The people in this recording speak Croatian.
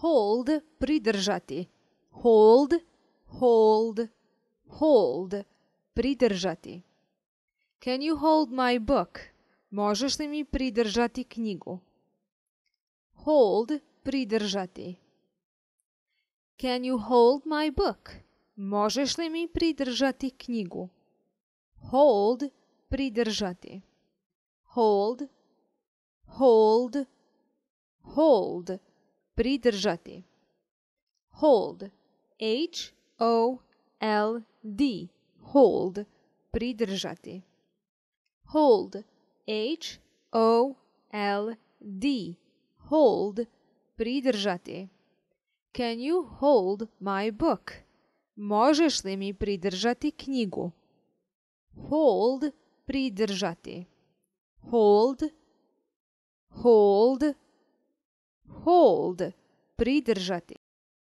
hold pridržati hold hold hold pridržati Can you hold my book? Možeš li mi pridržati knjigu? Hold pridržati Can you hold my book? Možeš li mi pridržati knjigu? Hold pridržati Hold hold hold pridržati. Hold, H-O-L-D, hold, pridržati. Hold, H-O-L-D, hold, pridržati. Can you hold my book? Možeš li mi pridržati knjigu? Hold, pridržati. Hold, hold, Hold – придержати.